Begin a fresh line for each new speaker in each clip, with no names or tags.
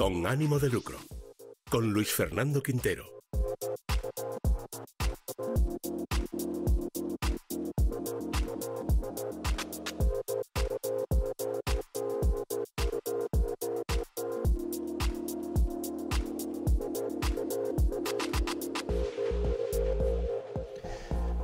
con ánimo de lucro, con Luis Fernando Quintero.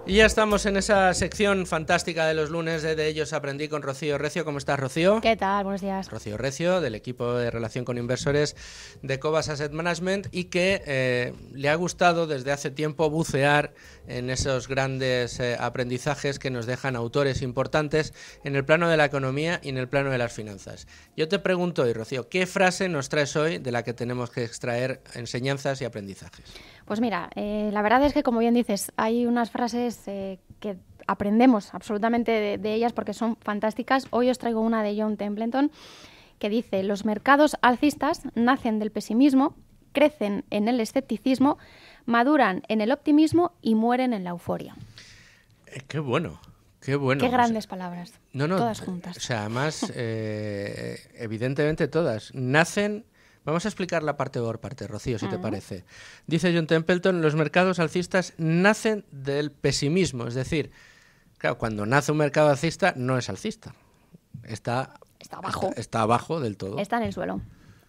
Y ya estamos en esa sección fantástica de los lunes de, de ellos aprendí con Rocío Recio. ¿Cómo estás, Rocío?
¿Qué tal? Buenos días.
Rocío Recio, del equipo de relación con inversores de Cobas Asset Management y que eh, le ha gustado desde hace tiempo bucear en esos grandes eh, aprendizajes que nos dejan autores importantes en el plano de la economía y en el plano de las finanzas. Yo te pregunto hoy, Rocío, ¿qué frase nos traes hoy de la que tenemos que extraer enseñanzas y aprendizajes?
Pues mira, eh, la verdad es que como bien dices, hay unas frases eh, que aprendemos absolutamente de, ellas porque son fantásticas. Hoy os traigo una de John Templeton que dice, los mercados alcistas nacen del pesimismo, crecen en el escepticismo, maduran en el optimismo y mueren en la euforia.
Eh, qué bueno, qué bueno. Qué grandes
palabras. No, todas juntas. O
sea, además, evidentemente todas. Nacen Vamos a explicar la parte por parte, Rocío, si te parece. Dice John Templeton, los mercados alcistas nacen del pesimismo, es decir, claro, cuando nace un mercado alcista no es alcista, está, abajo. está abajo del todo.
Está en el suelo.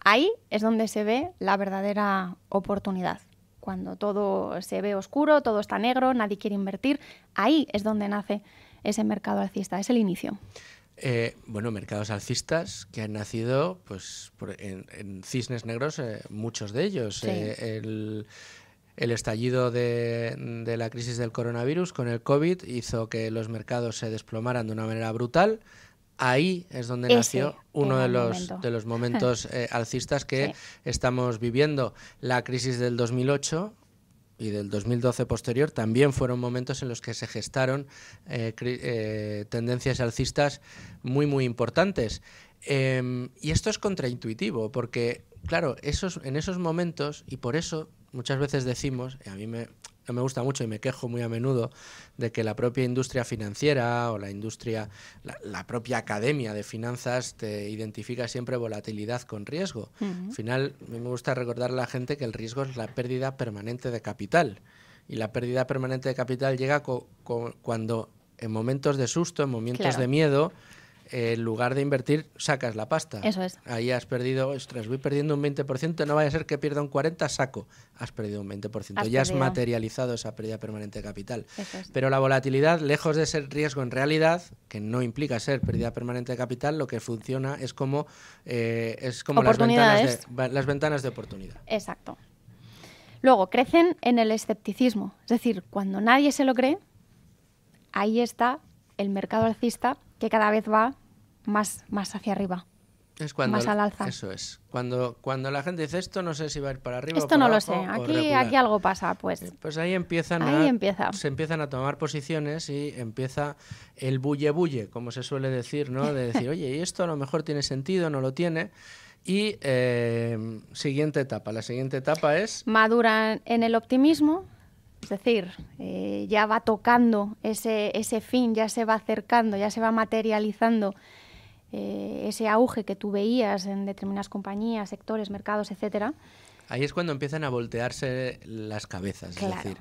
Ahí es donde se ve la verdadera oportunidad. Cuando todo se ve oscuro, todo está negro, nadie quiere invertir, ahí es donde nace ese mercado alcista, es el inicio.
Eh, bueno, mercados alcistas que han nacido pues, en, cisnes negros, eh, muchos de ellos. Eh, el, estallido de, la crisis del coronavirus con el COVID hizo que los mercados se desplomaran de una manera brutal. Ahí es donde nació uno de los, de los momentos alcistas que estamos viviendo. La crisis del 2008 y del 2012 posterior también fueron momentos en los que se gestaron eh, eh, tendencias alcistas muy, muy importantes. Em, y esto es contraintuitivo, porque, claro, esos, en esos momentos, y por eso muchas veces decimos, y a mí me, me gusta mucho y me quejo muy a menudo de que la propia industria financiera o la industria, la, propia academia de finanzas te identifica siempre volatilidad con riesgo. Al final, me gusta recordar a la gente que el riesgo es la pérdida permanente de capital. Y la pérdida permanente de capital llega cuando en momentos de susto, en momentos de miedo, en lugar de invertir, sacas la pasta. Eso es. Ahí has perdido, ostras, voy perdiendo un 20%, no vaya a ser que pierda un 40%, saco. Has perdido un 20%. ya has materializado esa pérdida permanente de capital. Pero la volatilidad, lejos de ser riesgo en realidad, que no implica ser pérdida permanente de capital, lo que funciona es como, eh, es como las, ventanas las ventanas de oportunidad.
Exacto. Luego, crecen en el escepticismo. Es decir, cuando nadie se lo cree, ahí está el mercado alcista que cada vez va más, más hacia arriba.
Es cuando, más al alza. Eso es. Cuando, cuando la gente dice esto, no sé si va a ir para arriba. Esto o para no lo sé. Aquí, aquí algo
pasa, pues. Eh,
pues ahí empiezan a, empieza. se empiezan a tomar posiciones y empieza el bulle bulle, como se suele decir, ¿no? De decir, oye, y esto a lo mejor tiene sentido, no lo tiene. Y eh, siguiente etapa. La siguiente etapa es.
Maduran en el optimismo, es decir, eh, ya va tocando ese, fin, ya se va acercando, ya se va materializando eh, ese auge que tú veías en determinadas compañías, sectores, mercados, etcétera.
Ahí es cuando empiezan a voltearse las cabezas, es decir,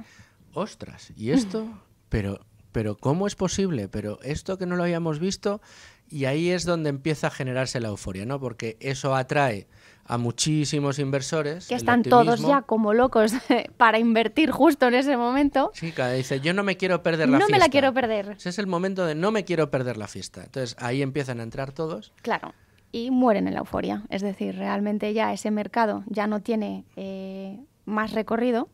ostras, ¿y esto?
Pero, pero ¿cómo es posible? Pero esto que no lo habíamos visto, y ahí es donde empieza a generarse la euforia, ¿no? Porque eso atrae a muchísimos inversores. Que están todos ya
como locos para invertir justo en ese momento.
Sí, cada dice, yo no me quiero perder la no fiesta. No me la quiero perder. Ese es el momento de no me quiero perder la fiesta. Entonces ahí empiezan a entrar todos.
Claro, y mueren en la euforia. Es decir, realmente ya ese mercado ya no tiene eh, más recorrido.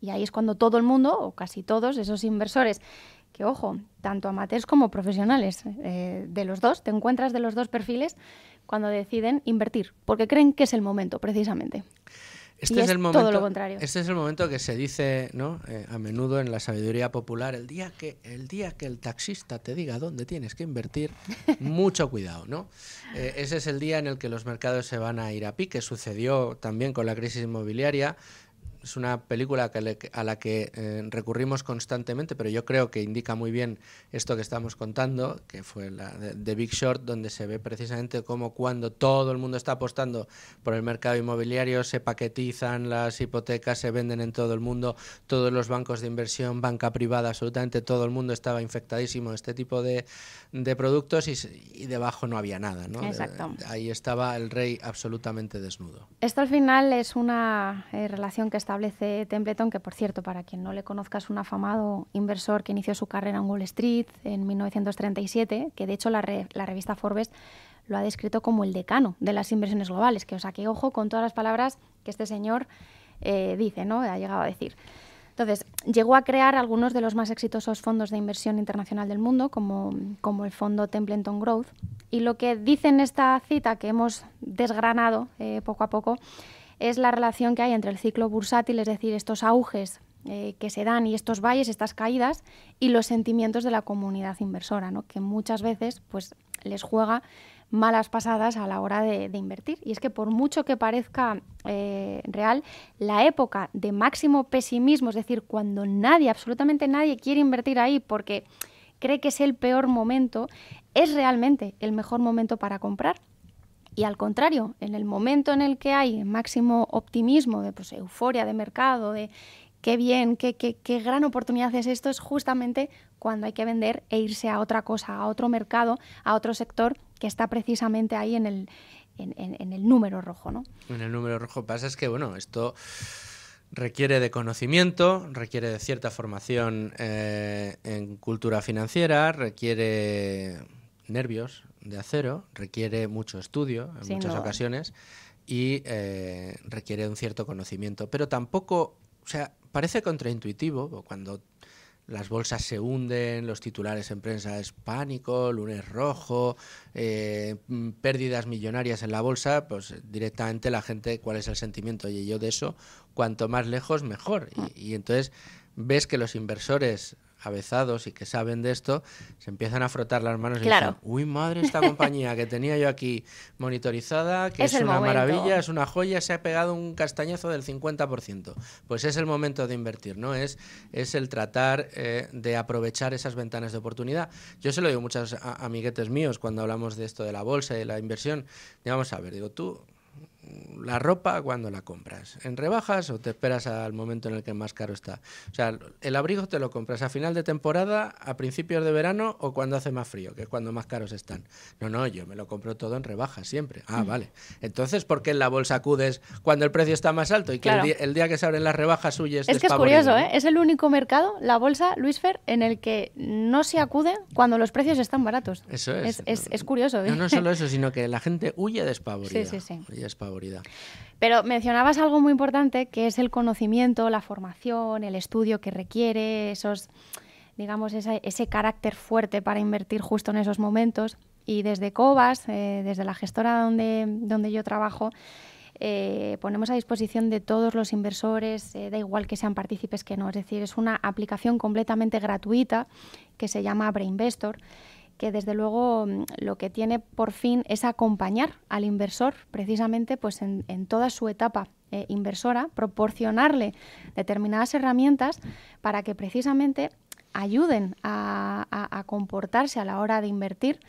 Y ahí es cuando todo el mundo, o casi todos, esos inversores que ojo, tanto amateurs como profesionales, eh, de los dos, te encuentras de los dos perfiles, cuando deciden invertir, porque creen que es el momento, precisamente. Este es, el momento, todo lo contrario.
Este es el momento que se dice ¿no? Eh, a menudo en la sabiduría popular, el día, que, el día que el taxista te diga dónde tienes que invertir, mucho cuidado. ¿no? Eh, ese es el día en el que los mercados se van a ir a pique. Sucedió también con la crisis inmobiliaria es una película a la que eh, recurrimos constantemente, pero yo creo que indica muy bien esto que estamos contando, que fue la de, Big Short, donde se ve precisamente cómo cuando todo el mundo está apostando por el mercado inmobiliario, se paquetizan las hipotecas, se venden en todo el mundo, todos los bancos de inversión, banca privada, absolutamente todo el mundo estaba infectadísimo de este tipo de, productos y, debajo no había nada. ¿no? Exacto. Ahí estaba el rey absolutamente desnudo.
Esto al final es una eh, relación que está establece Templeton, que por cierto, para quien no le conozca, es un afamado inversor que inició su carrera en Wall Street en 1937, que de hecho la, revista Forbes lo ha descrito como el decano de las inversiones globales, que o sea que ojo con todas las palabras que este señor eh, dice, ¿no? Ha llegado a decir. Entonces, llegó a crear algunos de los más exitosos fondos de inversión internacional del mundo, como, como el fondo Templeton Growth. Y lo que dice en esta cita que hemos desgranado eh, poco a poco es la relación que hay entre el ciclo bursátil, es decir, estos auges eh, que se dan y estos valles, estas caídas, y los sentimientos de la comunidad inversora, ¿no? que muchas veces pues, les juega malas pasadas a la hora de, invertir. Y es que por mucho que parezca eh, real, la época de máximo pesimismo, es decir, cuando nadie, absolutamente nadie quiere invertir ahí porque cree que es el peor momento, es realmente el mejor momento para comprar y al contrario, en el momento en el que hay máximo optimismo, de pues, euforia de mercado, de qué bien, qué, gran oportunidad es esto, es justamente cuando hay que vender e irse a otra cosa, a otro mercado, a otro sector que está precisamente ahí en el, número rojo.
En el número rojo pasa es que, bueno, esto requiere de conocimiento, requiere de cierta formación eh, en cultura financiera, requiere nervios, de acero requiere mucho estudio en muchas ocasiones y eh, requiere un cierto conocimiento. Pero tampoco, o sea, parece contraintuitivo cuando las bolsas se hunden, los titulares en prensa es pánico, lunes rojo, eh, pérdidas millonarias en la bolsa, pues directamente la gente, ¿cuál es el sentimiento? y yo de eso, cuanto más lejos, mejor. y entonces ves que los inversores avezados y que saben de esto, se empiezan a frotar las manos y dicen, uy madre, esta compañía que tenía yo aquí monitorizada, que es, una maravilla, es una joya, se ha pegado un castañazo del 50%. Pues es el momento de invertir, ¿no? Es, es el tratar eh, de aprovechar esas ventanas de oportunidad. Yo se lo digo a muchos amiguetes míos cuando hablamos de esto de la bolsa y de la inversión. Y vamos a ver, digo, tú la ropa cuando la compras. ¿En rebajas o te esperas al momento en el que más caro está? O sea, el abrigo te lo compras a final de temporada, a principios de verano o cuando hace más frío, que es cuando más caros están. No, no, yo me lo compro todo en rebajas siempre. Ah, mm. vale. Entonces, ¿por qué en la bolsa acudes cuando el precio está más alto y que el, día, que se abren las rebajas huyes? Es que es curioso, ¿eh? Es
el único mercado, la bolsa, Luisfer, en el que no se acude cuando los precios están baratos. Eso es. Es, curioso. No, ¿eh? solo
eso, sino que la gente huye despavorida. Sí, sí, sí.
Pero mencionabas algo muy importante que es el conocimiento, la formación, el estudio que requiere, esos, digamos, ese carácter fuerte para invertir justo en esos momentos. Y desde COBAS, eh, desde la gestora donde, donde yo trabajo, eh, ponemos a disposición de todos los inversores, eh, da igual que sean partícipes que no. Es decir, es una aplicación completamente gratuita que se llama Brainvestor. Investor que desde luego mm, lo que tiene por fin es acompañar al inversor precisamente pues en, en toda su etapa eh, inversora, proporcionarle determinadas herramientas para que precisamente ayuden a, comportarse a la hora de invertir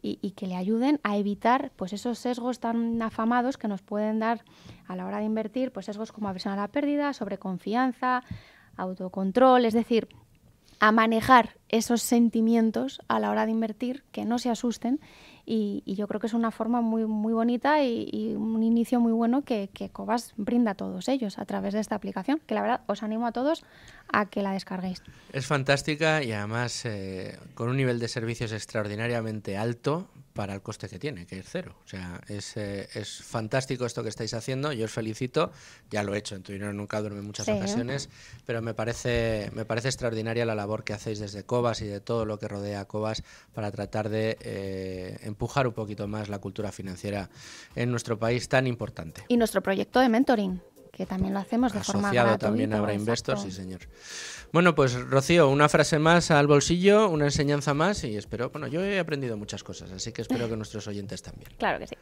y, y, que le ayuden a evitar pues esos sesgos tan afamados que nos pueden dar a la hora de invertir, pues sesgos como aversión a la pérdida, sobreconfianza, autocontrol, es decir, a manejar esos sentimientos a la hora de invertir, que no se asusten. Y, yo creo que es una forma muy, muy bonita y, un inicio muy bueno que, que Cobas brinda a todos ellos a través de esta aplicación, que la verdad os animo a todos a que la descarguéis.
Es fantástica y además eh, con un nivel de servicios extraordinariamente alto para el coste que tiene, que es cero. O sea, eh, es, fantástico esto que estáis haciendo, yo os felicito, ya lo he hecho, en tu nunca duerme en muchas ocasiones, pero me parece, me parece extraordinaria la labor que hacéis desde Cobas y de todo lo que rodea Cobas para tratar de eh, empujar un poquito más la cultura financiera en nuestro país tan importante.
Y nuestro proyecto de mentoring que también lo hacemos de Asociado forma también habrá Investor, sí
señor. Bueno, pues Rocío, una frase más al bolsillo, una enseñanza más y espero, bueno, yo he aprendido muchas cosas, así que espero que nuestros oyentes también. Claro que sí.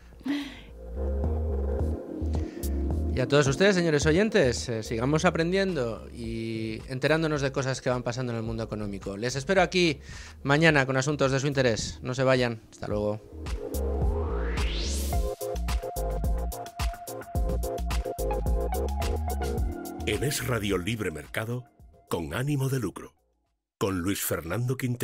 Y a todos ustedes, señores oyentes, eh, sigamos aprendiendo y enterándonos de cosas que van pasando en el mundo económico. Les espero aquí mañana con asuntos de su interés. No se vayan. Hasta luego. En Es Radio Libre Mercado, con ánimo de lucro, con Luis Fernando Quintero.